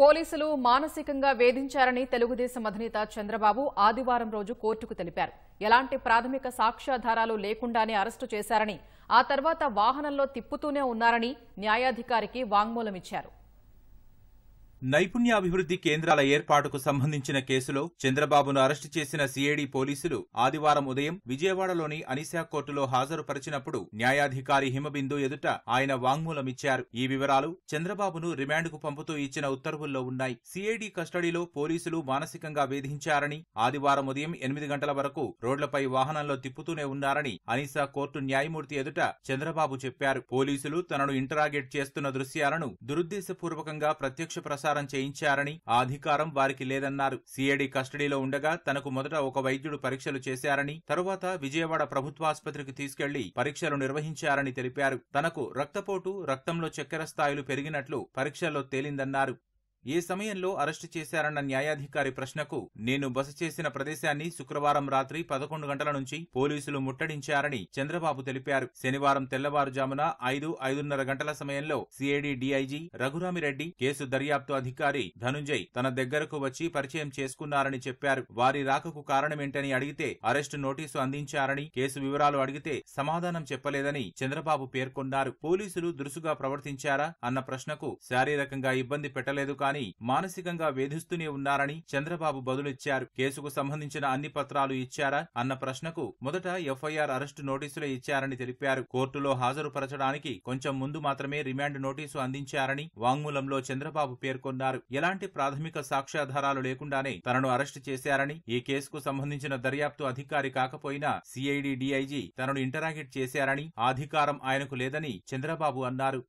పోలీసులు మానసికంగా వేధించారని తెలుగుదేశం అధినేత చంద్రబాబు ఆదివారం రోజు కోర్టుకు తెలిపారు ఎలాంటి ప్రాథమిక సాక్ష్యాధారాలు లేకుండానే అరెస్టు చేశారని ఆ తర్వాత వాహనంలో తిప్పుతూనే ఉన్నారని న్యాయాధికారికి వాంగ్మూలమిచ్చారు నైపుణ్యాభివృద్ధి కేంద్రాల ఏర్పాటుకు సంబంధించిన కేసులో చంద్రబాబును అరెస్టు చేసిన సిఐడి పోలీసులు ఆదివారం ఉదయం విజయవాడలోని అనిశా కోర్టులో హాజరుపరిచినప్పుడు న్యాయాధికారి హిమబిందు ఎదుట ఆయన వాంగ్మూలమిచ్చారు ఈ వివరాలు చంద్రబాబును రిమాండ్కు పంపుతూ ఇచ్చిన ఉత్తర్వుల్లో ఉన్నాయి సిఐడి కస్టడీలో పోలీసులు మానసికంగా వేధించారని ఆదివారం ఉదయం ఎనిమిది గంటల వరకు రోడ్లపై వాహనంలో తిప్పుతూనే ఉన్నారని అనిశా కోర్టు న్యాయమూర్తి ఎదుట చంద్రబాబు చెప్పారు పోలీసులు తనను ఇంటరాగేట్ చేస్తున్న దృశ్యాలను దురుద్దేశపూర్వకంగా ప్రత్యక్ష ప్రసారం ప్రచారం చేయించారని ఆ అధికారం వారికి లేదన్నారు సిఐడి కస్టడీలో ఉండగా తనకు మొదట ఒక వైద్యుడు పరీక్షలు చేశారని తరువాత విజయవాడ ప్రభుత్వాసుపత్రికి తీసుకెళ్లి పరీక్షలు నిర్వహించారని తెలిపారు తనకు రక్తపోటు రక్తంలో చక్కెర స్థాయిలు పెరిగినట్లు పరీక్షల్లో తేలిందన్నారు ఏ సమయంలో అరెస్టు చేశారన్న న్యాయాధికారి ప్రశ్నకు నేను బస చేసిన ప్రదేశాన్ని శుక్రవారం రాత్రి పదకొండు గంటల నుంచి పోలీసులు ముట్టడించారని చంద్రబాబు తెలిపారు శనివారం తెల్లవారుజామున ఐదు ఐదున్నర గంటల సమయంలో సిఐడి డీఐజీ రఘురామిరెడ్డి కేసు దర్యాప్తు అధికారి ధనుంజయ్ తన దగ్గరకు వచ్చి పరిచయం చేసుకున్నారని చెప్పారు వారి రాకకు కారణమేంటని అడిగితే అరెస్టు నోటీసు అందించారని కేసు వివరాలు అడిగితే సమాధానం చెప్పలేదని చంద్రబాబు పేర్కొన్నారు పోలీసులు దురుసుగా ప్రవర్తించారా అన్న ప్రశ్నకు శారీరకంగా ఇబ్బంది పెట్టలేదు కానీ ఉన్నారని మానసికంగా వేధిస్తూనే ఉన్నారని చంద్రబాబు బదులిచ్చారు కేసుకు సంబంధించిన అన్ని పత్రాలు ఇచ్చారా అన్న ప్రశ్నకు మొదట ఎఫ్ఐఆర్ అరెస్టు నోటీసులే ఇచ్చారని తెలిపారు కోర్టులో హాజరుపరచడానికి కొంచెం ముందు మాత్రమే రిమాండ్ నోటీసు అందించారని వాంగ్మూలంలో చంద్రబాబు పేర్కొన్నారు ఎలాంటి ప్రాథమిక సాక్ష్యాధారాలు లేకుండానే తనను అరెస్టు చేశారని ఈ కేసుకు సంబంధించిన దర్యాప్తు అధికారి కాకపోయినా సిఐడి డిఐజీ తనను ఇంటరాగేట్ చేశారని అధికారం ఆయనకు లేదని చంద్రబాబు అన్నారు